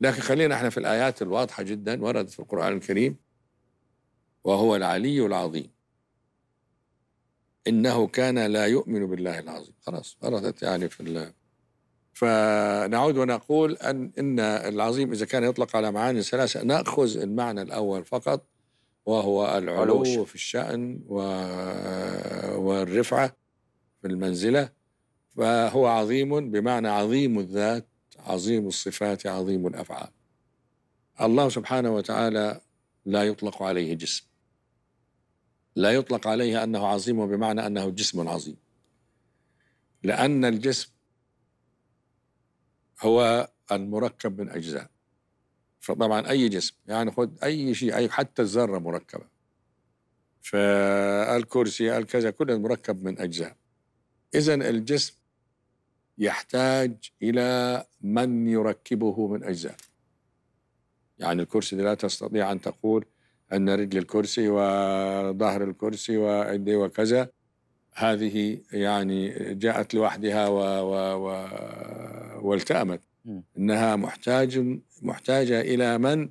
لكن خلينا احنا في الآيات الواضحة جدا وردت في القرآن الكريم وهو العلي العظيم إنه كان لا يؤمن بالله العظيم خلاص وردت يعني في الله فنعود ونقول أن إن العظيم إذا كان يطلق على معاني ثلاثة نأخذ المعنى الأول فقط وهو العلو في الشأن و... والرفعة في المنزلة فهو عظيم بمعنى عظيم الذات عظيم الصفات عظيم الافعال الله سبحانه وتعالى لا يطلق عليه جسم لا يطلق عليه انه عظيم بمعنى انه جسم عظيم لان الجسم هو المركب من اجزاء فطبعا اي جسم يعني خذ اي شيء اي حتى الذره مركبه فالكرسي الكذا كله مركب من اجزاء اذا الجسم يحتاج إلى من يركبه من أجزاء يعني الكرسي لا تستطيع أن تقول أن رجل الكرسي وظهر الكرسي وأيدي وكذا هذه يعني جاءت لوحدها و و و والتأمت أنها محتاج محتاجة إلى من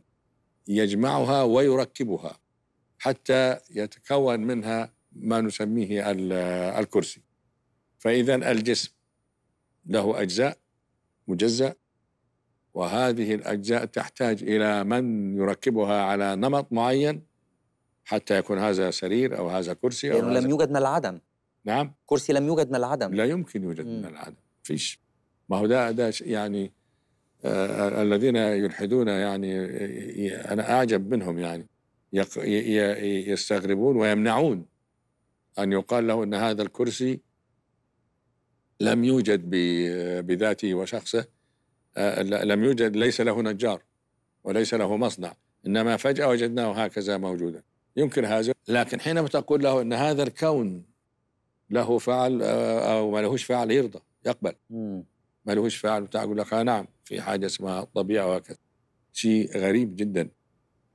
يجمعها ويركبها حتى يتكون منها ما نسميه الكرسي فإذا الجسم له أجزاء مجزأ وهذه الأجزاء تحتاج إلى من يركبها على نمط معين حتى يكون هذا سرير أو هذا كرسي أو لأنه هذا لم يوجد من العدم نعم كرسي لم يوجد من العدم لا يمكن يوجد من العدم فيش ما هو ده ده يعني آه،, آه الذين يلحدون يعني أنا أعجب منهم يعني يستغربون ويمنعون أن يقال له أن هذا الكرسي لم يوجد بذاته وشخصه آه، لم يوجد ليس له نجار وليس له مصنع انما فجاه وجدناه هكذا موجودا يمكن هذا لكن حينما تقول له ان هذا الكون له فعل آه، او ما لهوش فعل يرضى يقبل ما لهوش فعل تقول لك نعم في حاجه اسمها الطبيعه وهكذا شيء غريب جدا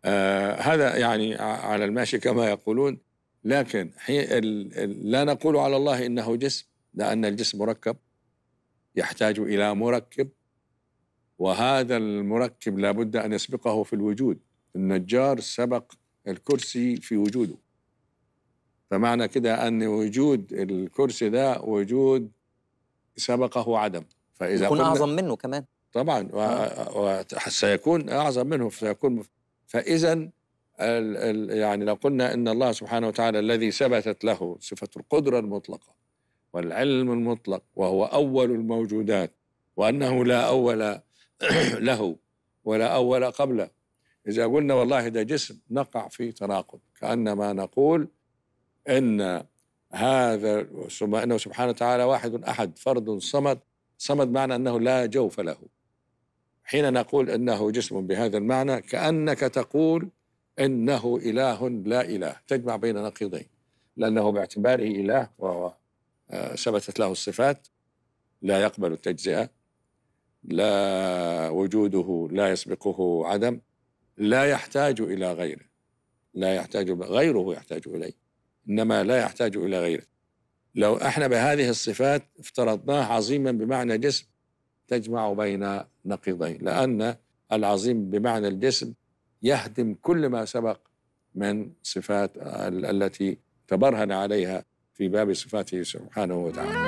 آه هذا يعني على الماشي كما يقولون لكن لا نقول على الله انه جسم لأن الجسم مركب يحتاج إلى مركب وهذا المركب لابد أن يسبقه في الوجود النجار سبق الكرسي في وجوده فمعنى كده أن وجود الكرسي ده وجود سبقه عدم فإذا يكون أعظم منه كمان طبعا وسيكون آه. أعظم منه سيكون فإذا يعني لو قلنا ان الله سبحانه وتعالى الذي ثبتت له صفه القدره المطلقه والعلم المطلق وهو أول الموجودات وأنه لا أول له ولا أول قبله إذا قلنا والله ده جسم نقع في تناقض كأنما نقول إن هذا ثم انه سبحانه وتعالى واحد احد فرد صمد صمد معنى انه لا جوف له حين نقول انه جسم بهذا المعنى كانك تقول انه اله لا اله تجمع بين نقيضين لانه باعتباره اله وهو ثبتت له الصفات لا يقبل التجزئة لا وجوده لا يسبقه عدم لا يحتاج إلى غيره لا يحتاج غيره يحتاج إليه إنما لا يحتاج إلى غيره لو احنا بهذه الصفات افترضناه عظيما بمعنى جسم تجمع بين نقيضين لأن العظيم بمعنى الجسم يهدم كل ما سبق من صفات التي تبرهن عليها في باب صفاته سبحانه وتعالى